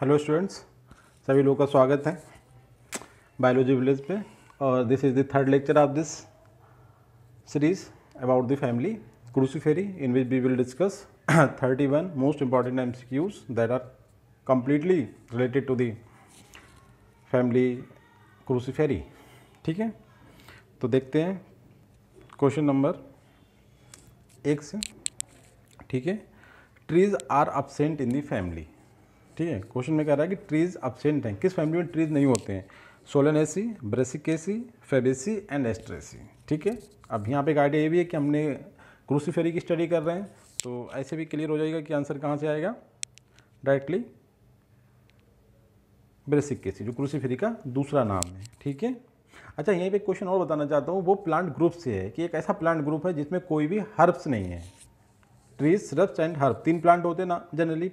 hello students सभी लोगों का स्वागत है बायोलॉजी विलेज पे और this is the third lecture of this series about the family cruciferae in which we will discuss 31 most important use that are completely related to the family cruciferae ठीक है तो देखते हैं क्वेश्चन नंबर एक से ठीक है trees are absent in the family ठीक है क्वेश्चन में कह रहा है कि ट्रीज अपसेंट हैं किस फैमिली में ट्रीज नहीं होते हैं solanaceae brassicaceae fabaceae and asteraceae ठीक है अब यहाँ पे एक आइडिया ये भी है कि हमने क्रूसीफेरी की स्टडी कर रहे हैं तो ऐसे भी क्लियर हो जाएगा कि आंसर कहाँ से आएगा डायरेक्टली ब्रेसिकेसी जो क्रूसीफेरी का दूसरा नाम है ठीक है अच्छा यहीं पे क्वेश्चन और बताना चाहता हूँ वो प्लांट ग्रुप से है कि एक ऐसा प्लांट ग्रुप है जिसमें कोई भी हर्ब्स नहीं है ट्रीज सिरप्स एंड हर्ब तीन प्लांट होते हैं ना जनरली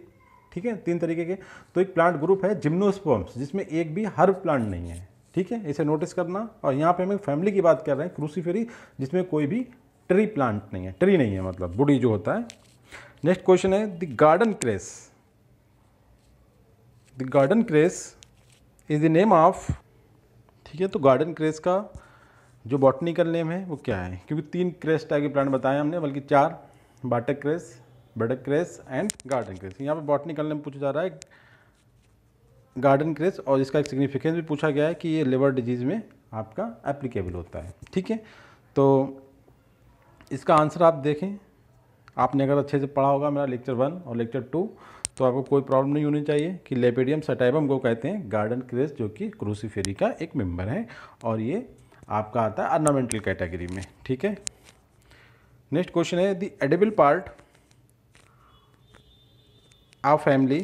ठीक है तीन तरीके के तो एक प्लांट ग्रुप है जिम्नोस्पर्म्स जिसमें एक भी हर प्लांट नहीं है ठीक है इसे नोटिस करना और यहाँ पे हम फैमिली की बात कर रहे हैं क्रूसीफेरी जिसमें कोई भी ट्री प्लांट नहीं है ट्री नहीं है मतलब बुढ़ी जो होता है नेक्स्ट क्वेश्चन है the garden cress the garden cress is the name of ठीक है तो गार्डन क्रेस का जो बॉटनिकल नेम है वो क्या है क्योंकि तीन क्रेस टाइप के प्लांट बताए हमने बल्कि चार बाटक cress bitter cress and garden cress यहाँ पर बॉटनिकल में पूछा जा रहा है गार्डन क्रेस और इसका एक सिग्निफिकेंस भी पूछा गया है कि ये लिवर डिजीज़ में आपका एप्लीकेबल होता है ठीक है तो इसका आंसर आप देखें आपने अगर अच्छे से पढ़ा होगा मेरा लेक्चर वन और लेक्चर टू तो आपको कोई प्रॉब्लम नहीं होनी चाहिए कि लेपेडियम सटाइबम को कहते हैं गार्डन क्रेस जो कि क्रूसीफेरी का एक मेम्बर है और ये आपका आता है अर्नामेंटल कैटेगरी में ठीक है नेक्स्ट क्वेश्चन है the edible part of family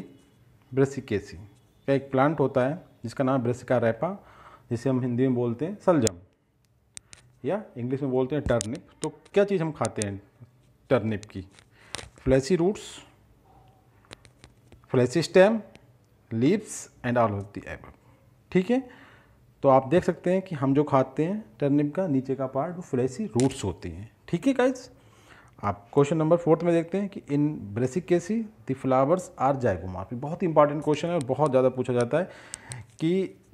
brassicaceae का एक प्लांट होता है जिसका नाम ब्रसिका रैपा जिसे हम हिंदी में बोलते हैं सलजम या इंग्लिश में बोलते हैं टर्निप तो क्या चीज़ हम खाते हैं टर्निप की fleshy roots fleshy stem leaves and all of the above ठीक है तो आप देख सकते हैं कि हम जो खाते हैं टर्निप का नीचे का पार्ट वो फ्लैसी रूट्स होती हैं ठीक है गाइज़ आप क्वेश्चन नंबर फोर्थ में देखते हैं कि in brassicaceae the flowers are zygomorphic बहुत ही इंपॉर्टेंट क्वेश्चन है और बहुत ज़्यादा पूछा जाता है कि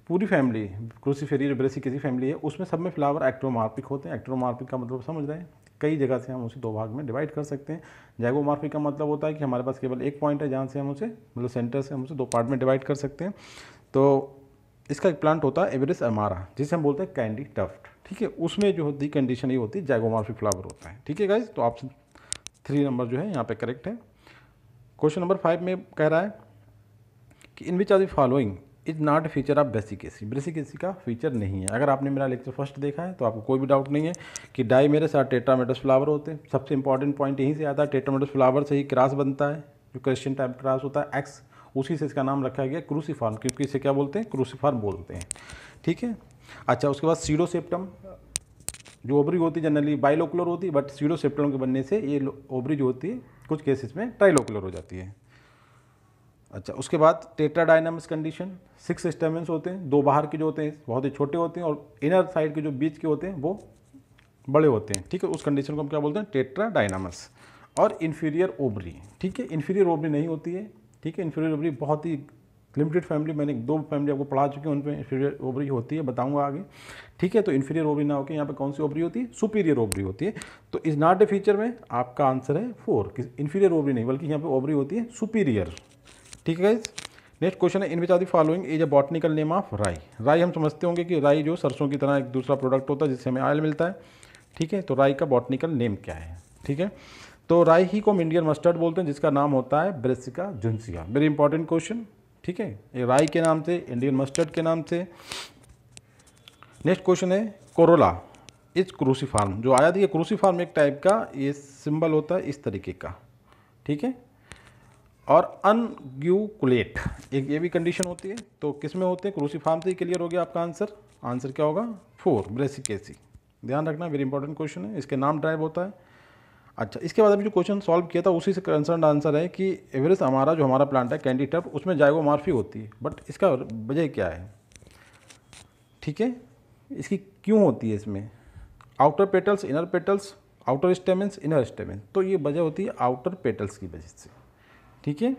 पूरी फैमिली क्रूसीफेरी जो ब्रेसिक केसी फैमिली है उसमें सब में फ्लावर एक्ट्रोमार्फिक होते हैं एक्ट्रोमार्फिक का मतलब समझ रहे हैं कई जगह से हम उसे दो भाग में डिवाइड कर सकते हैं जैगोमार्फिक का मतलब होता है कि हमारे पास केवल एक पॉइंट है जहाँ से हम उसे मतलब सेंटर से हम उसे दो पार्ट में डिवाइड कर सकते हैं तो इसका एक प्लांट होता है एवरेस्ट अमारा जिसे हम बोलते हैं कैंडी टफ्ट ठीक है उसमें जो होती कंडीशन ये होती है जैगोमार्फिक फ्लावर होता है ठीक है गाइज तो ऑप्शन थ्री नंबर जो है यहाँ पे करेक्ट है क्वेश्चन नंबर फाइव में कह रहा है कि in which are the following is not feature of brassicaceae brassicaceae का फीचर नहीं है अगर आपने मेरा लेक्चर फर्स्ट देखा है तो आपको कोई भी डाउट नहीं है कि डाई मेरे साथ टेटामेटस फ्लावर होते हैं सबसे इंपॉर्टेंट पॉइंट यहीं से आता है टेटामेटस फ्लावर से ही क्रास बनता है जो क्रिश्चियन टाइप क्रास होता है एक्स उसी से इसका नाम रखा गया क्रूसीफार्म क्योंकि इसे क्या बोलते हैं क्रूसीफार्म बोलते हैं ठीक है अच्छा उसके बाद सीडो सेप्टम जो ओबरी होती है जनरली बाइलोकुलर होती है बट सीडो सेप्टम के बनने से ये ओबरी जो होती है कुछ केसेस में ट्राइलोकुलर हो जाती है अच्छा उसके बाद डायनामिक्स कंडीशन सिक्स स्टेमेंस होते हैं दो बाहर के जो होते हैं बहुत ही छोटे होते हैं और इनर साइड के जो बीच के होते हैं वो बड़े होते हैं ठीक है उस कंडीशन को हम क्या बोलते हैं टेट्रा डायनामस और इन्फीरियर ओबरी ठीक है इन्फीरियर ओबरी नहीं होती है ठीक है इन्फीरियर ओबरी बहुत ही लिमिटेड फैमिली मैंने दो फैमिली आपको पढ़ा चुकी हैं उन पर इन्फीरियर ओवरी होती है बताऊँगा आगे ठीक है तो इन्फीरियर ओवरी ना होकर यहाँ पे कौन सी ओवरी होती है सुपीरियर ओवरी होती है तो इज नॉट ए फीचर में आपका आंसर है फोर इन्फीरियर ओवरी नहीं बल्कि यहाँ पर ओवरी होती है सुपीरियर ठीक है गाइज नेक्स्ट क्वेश्चन है in which are the following is a botanical name of rai राई हम समझते होंगे कि राई जो सरसों की तरह एक दूसरा प्रोडक्ट होता है जिससे हमें ऑयल मिलता है ठीक है तो राई का बॉटनिकल नेम क्या है ठीक है तो राई ही को हम इंडियन मस्टर्ड बोलते हैं जिसका नाम होता है brassica juncea very important question ठीक है ये राई के नाम से इंडियन मस्टर्ड के नाम से नेक्स्ट क्वेश्चन है कोरोला इस फार्म जो आया था क्रूसी फार्म एक टाइप का ये सिंबल होता है इस तरीके का ठीक है और अनग्यूकुलेट एक ये भी कंडीशन होती है तो किस में होते हैं फार्म से ही क्लियर हो गया आपका आंसर आंसर क्या होगा फोर ब्रेसिकेसी ध्यान रखना वेरी इंपॉर्टेंट क्वेश्चन है इसके नाम ड्राइव होता है अच्छा इसके बाद अभी जो क्वेश्चन सॉल्व किया था उसी से कंसर्न आंसर है कि एवरेस्ट हमारा जो हमारा प्लांट है कैंडी टर्फ उसमें मार्फी होती है बट इसका वजह क्या है ठीक है इसकी क्यों होती है इसमें outer petals inner petals outer stamens inner stamens तो ये वजह होती है आउटर पेटल्स की वजह से ठीक है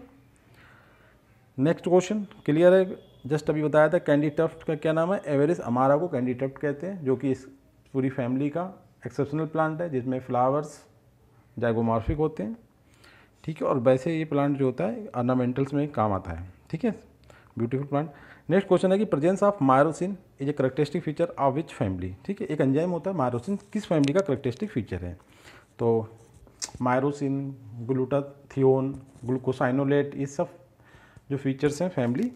नेक्स्ट क्वेश्चन क्लियर है जस्ट अभी बताया था कैंडी टफ्ट का क्या नाम है एवरेस्ट अमारा को कैंडी टफ्ट कहते हैं जो कि इस पूरी फैमिली का एक्सेप्शनल प्लांट है जिसमें फ्लावर्स जैगोमार्फिक होते हैं ठीक है और वैसे ये प्लांट जो होता है अर्नामेंटल्स में काम आता है ठीक है ब्यूटीफुल प्लांट नेक्स्ट क्वेश्चन है कि presence of myrosin is a characteristic feature of which family ठीक है एक अंजाइम होता है मायरोसिन किस फैमिली का करेक्टरिस्टिक फीचर है तो मायरोसिन ग्लूटाथियोन ग्लूकोसाइनोलेट ये सब जो फीचर्स हैं फैमिली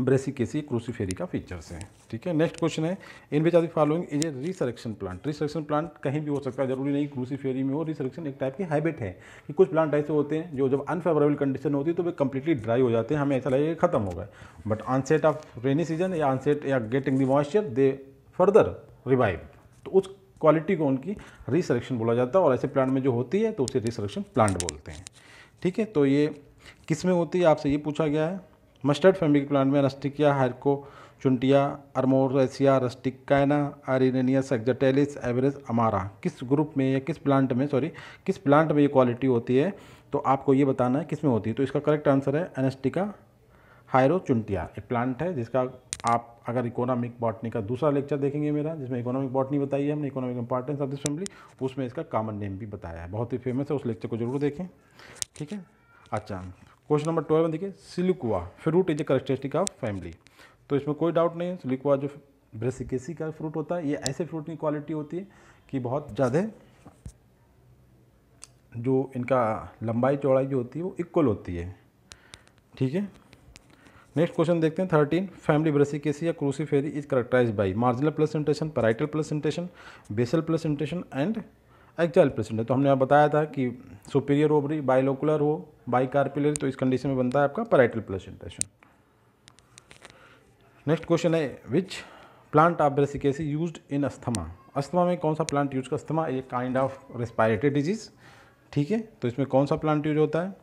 ब्रेसिकेसी क्रूसीफेरी का फीचर्स हैं ठीक है नेक्स्ट क्वेश्चन है in which are following is a resurrection plant resurrection plant कहीं भी हो सकता है जरूरी नहीं क्रूसी फेरी में हो रिसरेक्शन एक टाइप की हैबिट है कि कुछ प्लांट ऐसे होते हैं जो जब अनफेवरेबल कंडीशन होती है तो वे कंप्लीटली ड्राई हो जाते हैं हमें ऐसा लगेगा खत्म हो गए but onset of rainy season या आनसेट या getting the moisture they further revive तो उस क्वालिटी को उनकी रिसरेक्शन बोला जाता है और ऐसे प्लांट में जो होती है तो उसे रिसरेक्शन प्लांट बोलते हैं ठीक है तो ये किस में होती है आपसे ये पूछा गया है मस्टर्ड फैमिली के प्लांट में अनस्टिकिया हाइको चुंटिया अरमोरेसिया रस्टिकाना आरिनेनियस एक्जटेलिस एवरेज अमारा किस ग्रुप में या किस प्लांट में सॉरी किस प्लांट में ये क्वालिटी होती है तो आपको ये बताना है किस में होती है तो इसका करेक्ट आंसर है एनेस्टिका हायरो चुंटिया एक प्लांट है जिसका आप अगर इकोनॉमिक बॉटनी का दूसरा लेक्चर देखेंगे मेरा जिसमें इकोनॉमिक बॉटनी बताई है हमने economic importance of this family उसमें इसका कॉमन नेम भी बताया है बहुत ही फेमस है उस लेक्चर को जरूर देखें ठीक है अच्छा क्वेश्चन नंबर ट्वेल्व में देखिए silicula fruit is a characteristic of family तो इसमें कोई डाउट नहीं है सिलिकोआ जो ब्रेसिकेसी का फ्रूट होता है ये ऐसे फ्रूट की क्वालिटी होती है कि बहुत ज़्यादा जो इनका लंबाई चौड़ाई जो होती है वो इक्वल होती है ठीक है नेक्स्ट क्वेश्चन देखते हैं थर्टीन फैमिली ब्रेसिकेसी या cruciferae is characterise by marginal placentation parietal placentation basal placentation and axile placentation तो हमने यहाँ बताया था कि सुपीरियर ओबरी बाइलोकुलर हो बाई कार्पिलर तो इस कंडीशन में बनता है आपका पराइटल प्लेसेंटेशन नेक्स्ट क्वेश्चन है which plant of brassicaceae use in asthma asthma में कौन सा plant use asthma a kind of respiratory disease ठीक है तो इसमें कौन सा प्लांट यूज होता है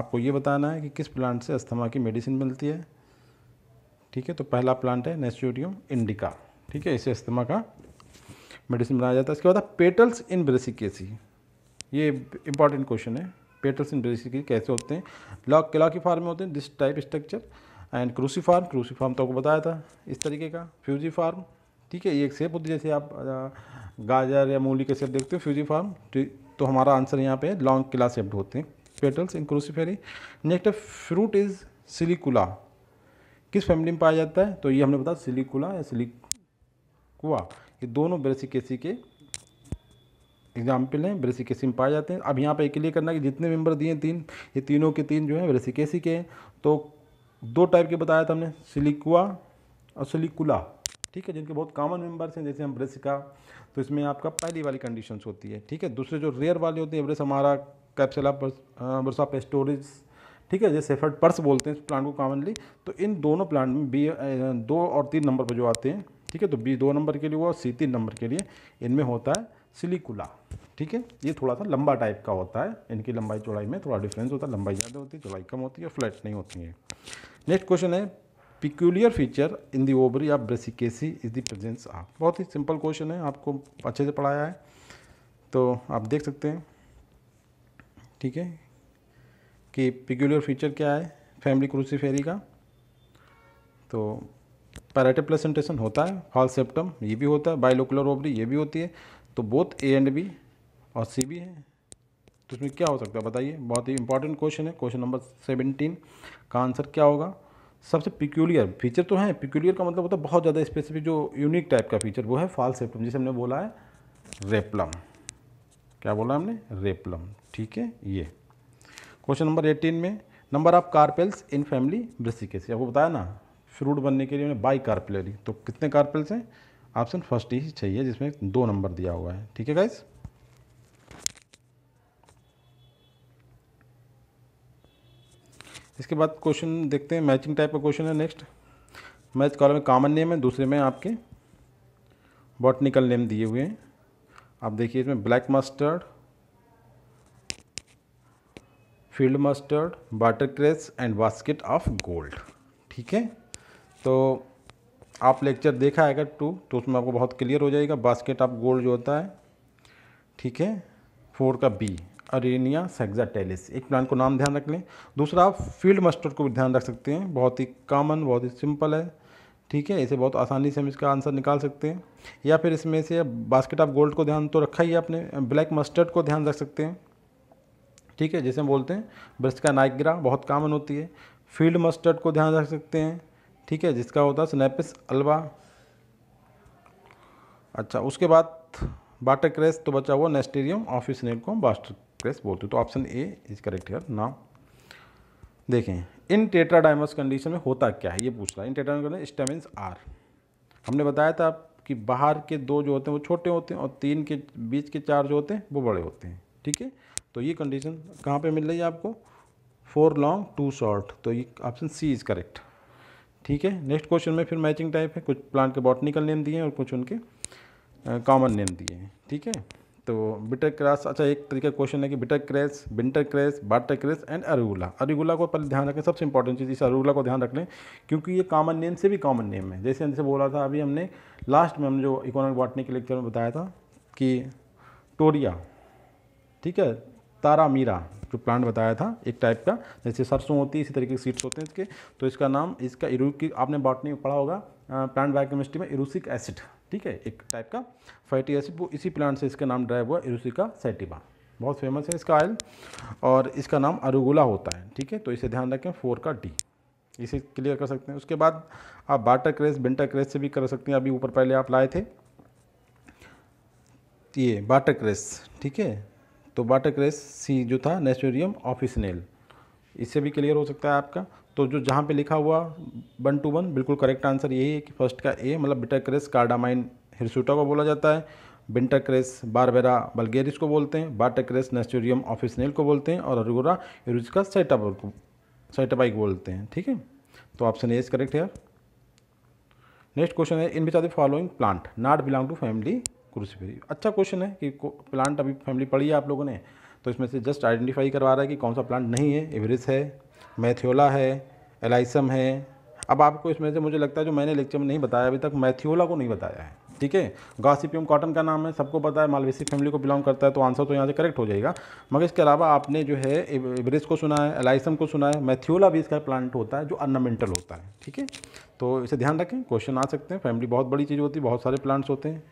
आपको ये बताना है कि किस प्लांट से अस्थमा की मेडिसिन मिलती है ठीक है तो पहला प्लांट है नेस्टोडियम इंडिका ठीक है इसे अस्थमा का मेडिसिन बनाया जाता है इसके बाद पेटल्स इन ब्रेसिकेसी ये इंपॉर्टेंट क्वेश्चन है पेटल्स इन ब्रेसिकेसी कैसे होते हैं लॉक क्लॉ की में होते हैं this type structure and cruciform cruciform तो आपको बताया था इस तरीके का फ्यूजी फार्म ठीक है ये एक सेप होती है जैसे आप गाजर या मूली के सेब देखते हो फ्यूजी फार्म तो, तो हमारा आंसर यहाँ पे लॉन्ग किला सेप्ड होते हैं petals in cruciferae next है फ्रूट इज़ सिलिकुला किस फैमिली में पाया जाता है तो ये हमने बताया सिलिकुला या सिलिकुआ ये दोनों ब्रेसिकेसी के एग्जाम्पल हैं ब्रेसिकेसी में पाए जाते हैं अब यहाँ पे एक क्लियर करना कि जितने मेंबर दिए तीन ये तीनों के तीन जो है ब्रेसिकेसी के हैं तो दो टाइप के बताया था हमने सिलिकुआ और सिलिकुला ठीक है जिनके बहुत कॉमन मेंबर्स हैं जैसे हम ब्रेसिका तो इसमें आपका पहली वाली कंडीशंस होती है ठीक है दूसरे जो रेयर वाले होते हैं एवरेस हमारा कैप्सला बरसा पेस्टोरिज ठीक है जैसे सेफर्ड पर्स बोलते हैं इस प्लांट को कॉमनली तो इन दोनों प्लांट में बी दो और तीन नंबर पर जो आते हैं ठीक है तो बी दो नंबर के लिए हुआ और सी तीन नंबर के लिए इनमें होता है सिलिकुला ठीक है ये थोड़ा सा लंबा टाइप का होता है इनकी लंबाई चौड़ाई में थोड़ा डिफरेंस होता है लंबाई ज़्यादा होती है चौड़ाई कम होती है फ्लैट नहीं होती है नेक्स्ट क्वेश्चन है peculiar feature in the ovary of brassicaceae is the presence of बहुत ही सिंपल क्वेश्चन है आपको अच्छे से पढ़ाया है तो आप देख सकते हैं ठीक है कि पिक्यूलियर फीचर क्या है फैमिली क्रूसीफेरी का तो पैराटे प्लेसेंटेशन होता है फॉल सेप्टम ये भी होता है बाइलोकुलर ओवरी ये भी होती है तो बोथ ए एंड बी और सी भी है तो इसमें क्या हो सकता है बताइए बहुत ही इंपॉर्टेंट क्वेश्चन है क्वेश्चन नंबर सेवनटीन का आंसर क्या होगा सबसे पिक्यूलियर फीचर तो है पिक्यूलियर का मतलब होता है बहुत ज़्यादा स्पेसिफिक जो यूनिक टाइप का फीचर वो है फाल सेप्टम जिसे हमने बोला है रेपलम क्या बोला हमने रेपलम ठीक है ये क्वेश्चन नंबर एटीन में number of carpels in family brassicaceae आपको बताया ना फ्रूट बनने के लिए उन्हें बाई कार्पेलरी तो कितने कार्पेल्स हैं ऑप्शन फर्स्ट ही चाहिए जिसमें दो नंबर दिया हुआ है ठीक है गाइज़ इसके बाद क्वेश्चन देखते हैं मैचिंग टाइप का क्वेश्चन है नेक्स्ट मैच कॉलम में कॉमन नेम है दूसरे में आपके बॉटनिकल नेम दिए हुए हैं आप देखिए इसमें black mustard field mustard water cress and basket of gold ठीक है तो आप लेक्चर देखा है अगर टू तो उसमें आपको बहुत क्लियर हो जाएगा बास्केट ऑफ गोल्ड जो होता है ठीक है फोर का बी अरेनिया सेग्जाटेलिस एक प्लांट को नाम ध्यान रख लें दूसरा आप फील्ड मस्टर्ड को भी ध्यान रख सकते हैं बहुत ही कॉमन बहुत ही सिंपल है ठीक है इसे बहुत आसानी से हम इसका आंसर निकाल सकते हैं या फिर इसमें से बास्केट ऑफ गोल्ड को ध्यान तो रखा ही आपने ब्लैक मस्टर्ड को ध्यान रख सकते हैं ठीक है जैसे हम बोलते हैं ब्रश का नाइग्रा बहुत कॉमन होती है फील्ड मस्टर्ड को ध्यान रख सकते हैं ठीक है जिसका होता है स्नैपिस अल्वा अच्छा उसके बाद बाटर क्रेस तो बचा हुआ नेस्टेरियम ऑफिस नेट को बास्टर एक्सप्रेस बोलते हैं तो option A is correct here ना देखें इन टेट्राडाइमस कंडीशन में होता क्या है ये पूछ रहा है इन टेट्राडाइमस स्टेमिन्स आर हमने बताया था कि बाहर के दो जो होते हैं वो छोटे होते हैं और तीन के बीच के चार जो होते हैं वो बड़े होते हैं ठीक है तो ये कंडीशन कहाँ पे मिल रही है आपको फोर लॉन्ग टू शॉर्ट तो ये ऑप्शन सी इज़ करेक्ट ठीक है नेक्स्ट क्वेश्चन में फिर मैचिंग टाइप है कुछ प्लांट के बॉटनिकल नेम दिए हैं और कुछ उनके कॉमन नेम दिए हैं ठीक है तो बिटर क्रास अच्छा एक तरीके का क्वेश्चन है कि bitter cress winter cress water cress and arugula arugula को पहले ध्यान रखें सबसे इंपॉर्टेंट चीज़ इस अरुगुला को ध्यान रख लें क्योंकि ये कॉमन नेम से भी कॉमन नेम है जैसे हमसे बोला था अभी हमने लास्ट में हम जो इकोनॉमिक बॉटनी के लेक्चर में बताया था कि टोरिया ठीक है तारा मीरा जो प्लांट बताया था एक टाइप का जैसे सरसों होती है इसी तरीके के सीड्स होते हैं इसके तो इसका नाम इसका इरू आपने बॉटनी में पढ़ा होगा प्लांट बायोकेमिस्ट्री में इरूसिक एसिड ठीक है एक टाइप का फैटी एसिड वो इसी प्लांट से इसका नाम ड्राइव हुआ एरुसिका सेटिबा बहुत फेमस है इसका ऑयल और इसका नाम अरुगुला होता है ठीक है तो इसे ध्यान रखें फोर का डी इसे क्लियर कर सकते हैं उसके बाद आप बाटर क्रेस बिंटर क्रेस से भी कर सकते हैं अभी ऊपर पहले आप लाए थे ये बाटर क्रेस ठीक है तो बाटर क्रेस सी जो था नेचोरियम ऑफिसनेल इससे भी क्लियर हो सकता है आपका तो जो जहाँ पे लिखा हुआ वन टू वन बिल्कुल करेक्ट आंसर यही है कि फर्स्ट का ए मतलब बिटर क्रेस कार्डामाइन हिरसूटा को बोला जाता है बिंटर क्रेस बारबेरा बल्गेरिस को बोलते हैं बाटर क्रेस नेस्टोरियम ऑफिसनेल को बोलते हैं और अरगोरा यूरिस्का सेटाबल को सेटाबाइक बोलते हैं ठीक है तो ऑप्शन ए इज करेक्ट यार नेक्स्ट क्वेश्चन है in which are the following plant not belong to family cruciferae अच्छा क्वेश्चन है कि प्लांट अभी फैमिली पढ़ी है आप लोगों ने तो इसमें से जस्ट आइडेंटिफाई करवा रहा है कि कौन सा प्लांट नहीं है एवरेज है मैथ्योला है एलाइसम है अब आपको इसमें से मुझे लगता है जो मैंने लेक्चर में नहीं बताया अभी तक मैथ्योला को नहीं बताया है ठीक है गॉसिपियम कॉटन का नाम है सबको पता है मालवेसी फैमिली को बिलोंग करता है तो आंसर तो यहाँ से करेक्ट हो जाएगा मगर इसके अलावा आपने जो है इब्रिस को सुना है एलाइसम को सुना है मैथ्योला भी इसका प्लांट होता है जो अर्नामेंटल होता है ठीक है तो इसे ध्यान रखें क्वेश्चन आ सकते हैं फैमिली बहुत बड़ी चीज़ होती है बहुत सारे प्लांट्स होते हैं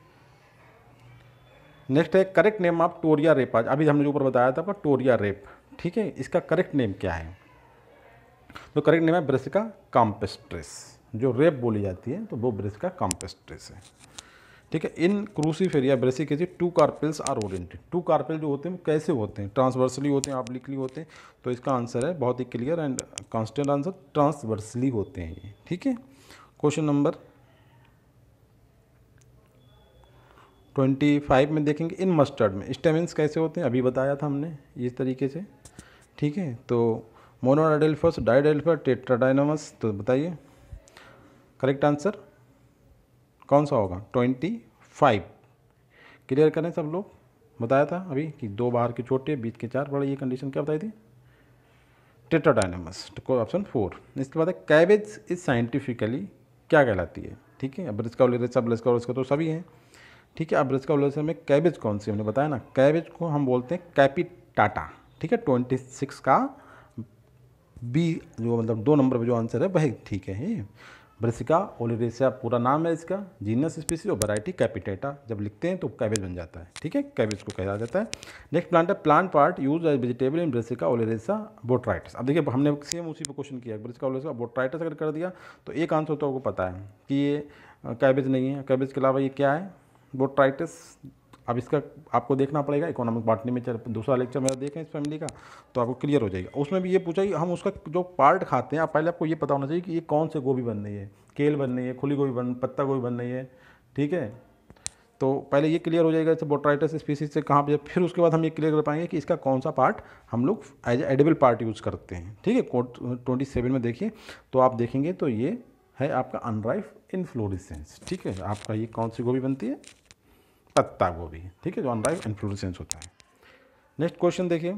नेक्स्ट है correct name of toria rapa अभी हमने जो ऊपर बताया था पर टोरिया रेप ठीक है इसका करेक्ट नेम क्या है तो करेक्ट नेम है का कॉम्पेस्ट्रेस जो रेप बोली जाती है तो वो ब्रेसिका कॉम्पेस्ट्रेस है ठीक है in cruciferae brassicaceae two carpels are oriented two carpel जो होते हैं वो कैसे होते हैं ट्रांसवर्सली होते हैं ऑब्लिकली होते हैं तो इसका आंसर है बहुत ही clear and constant answer transversely होते हैं ये ठीक है क्वेश्चन नंबर ट्वेंटी फाइव में देखेंगे इन मस्टर्ड में स्टेमिन्स कैसे होते हैं अभी बताया था हमने इस तरीके से ठीक है तो मोनोडाइडेल्फस डाइडेल्फस टेट्राडाइनमस तो बताइए करेक्ट आंसर कौन सा होगा ट्वेंटी फाइव क्लियर करें सब लोग बताया था अभी कि दो बाहर के छोटे बीच के चार बड़े ये कंडीशन क्या बताई थी टेट्राडाइनमस ऑप्शन फोर इसके बाद कैबेज इज साइंटिफिकली क्या कहलाती है ठीक है अब रिस्का ओलेरस सब रिस्का ओलेरस तो सभी हैं ठीक है अब रिस्का ओलेरस में कैबेज कौन सी हमने बताया ना कैबेज को हम बोलते हैं कैपिटाटा ठीक है ट्वेंटी सिक्स का बी जो मतलब दो नंबर पर जो आंसर है वह ठीक है ब्रसिका ओलिडेसिया पूरा नाम है इसका जीनस स्पीसी और वैरायटी कैपिटेटा जब लिखते हैं तो कैबेज बन जाता है ठीक है कैबेज को कहा जाता है नेक्स्ट प्लांट है plant part use as vegetable in brassica oleracea botrytis अब देखिए हमने सेम उसी पर क्वेश्चन किया ब्रसिका ओलेरेसा बोट्राइटस अगर कर दिया तो एक आंसर तो आपको पता है कि ये कैबेज नहीं है कैबेज के अलावा ये क्या है बोट्राइटस अब इसका आपको देखना पड़ेगा इकोनॉमिक पार्टी में दूसरा लेक्चर मेरा देखें इस फैमिली का तो आपको क्लियर हो जाएगा उसमें भी ये पूछा कि हम उसका जो पार्ट खाते हैं आप पहले आपको ये पता होना चाहिए कि ये कौन से गोभी बन रही है केल बन रही है खुली गोभी बन पत्ता गोभी बन रही है ठीक है तो पहले ये क्लियर हो जाएगा जैसे बोट्राइटस स्पीसीज से कहाँ पर फिर उसके बाद हम ये क्लियर कर पाएंगे कि इसका कौन सा पार्ट हम लोग एज एडेबल पार्ट यूज़ करते हैं ठीक है कोट ट्वेंटी सेवन में देखिए तो आप देखेंगे तो ये है आपका अनराइफ इन्फ्लोरिसेंस ठीक है आपका ये कौन सी गोभी बनती है पत्ता गोभी ठीक है जो अनराइप इन्फ्लोरेसेंस होता है नेक्स्ट क्वेश्चन देखिए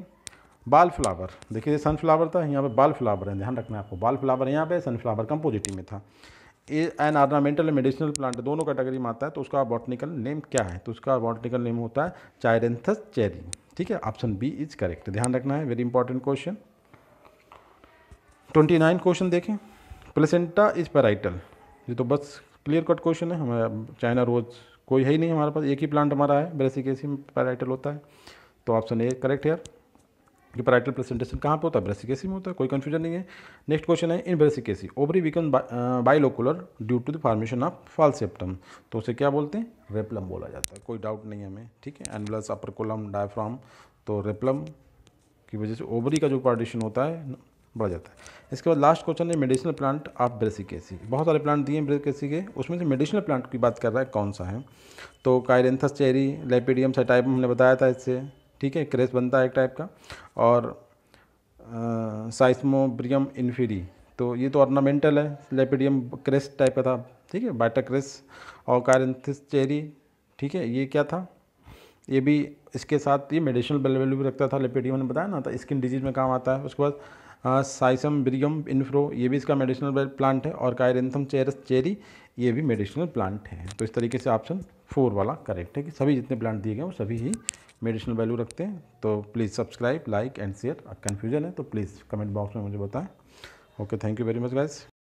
बाल फ्लावर देखिए सनफ्लावर था यहाँ पे बाल फ्लावर है ध्यान रखना है आपको बाल फ्लावर यहाँ पे सनफ्लावर कंपोजिटिव में था a an ornamental and medicinal plant दोनों कैटेगरी में आता है तो उसका बॉटनिकल नेम क्या है तो उसका बॉटनिकल नेम होता है चायरेंथस चेरी ठीक है ऑप्शन बी इज करेक्ट ध्यान रखना है very important question twenty nine question देखें प्लेसेंटा इज पैराइटल ये तो बस क्लियर कट क्वेश्चन है हमारा चाइना रोज़ कोई है ही नहीं हमारे पास एक ही प्लांट हमारा है ब्रेसिकेसी में पैराइटल होता है तो ऑप्शन ए करेक्ट यार कि पैराइटल प्रेजेंटेशन कहाँ पर होता है ब्रेसिकेसी में होता है कोई कन्फ्यूजन नहीं है नेक्स्ट क्वेश्चन है इन एसी ovary becomes bilocular due to the formation of false septum तो उसे क्या बोलते हैं रेपलम बोला जाता है कोई डाउट नहीं है हमें ठीक है एनवलस अपर कोलम डायफ्राम तो रेपलम की वजह से ओवरी का जो पार्टीशन होता है बढ़ जाता है इसके बाद लास्ट क्वेश्चन है मेडिसिनल प्लांट ऑफ ब्रेसिकेसी बहुत सारे प्लांट दिए हैं ब्रेसिकेसी के उसमें से मेडिसिनल प्लांट की बात कर रहा है कौन सा है तो कायरेंथस चेरी लेपिडियम टाइप हमने बताया था इससे ठीक है क्रेस बनता है एक टाइप का और साइस्मोब्रियम इन्फीरी तो ये तो ऑर्नामेंटल है लेपिडियम क्रेस टाइप का था ठीक है बाटा क्रेस और कायरेंथस चेरी ठीक है ये क्या था ये भी इसके साथ ये मेडिसिनल वैल्यू भी रखता था लेपिडियम ने बताया ना था स्किन डिजीज़ में काम आता है उसके बाद हाँ, साइसम ब्रियम इन्फ्रो ये भी इसका मेडिसिनल प्लांट है और कायरेंथम चेरस चेरी ये भी मेडिसिनल प्लांट है तो इस तरीके से ऑप्शन फोर वाला करेक्ट है कि सभी जितने प्लांट दिए गए वो सभी ही मेडिसिनल वैल्यू रखते हैं तो please subscribe like and share confusion है तो प्लीज़ कमेंट बॉक्स में मुझे बताएं okay thank you very much guys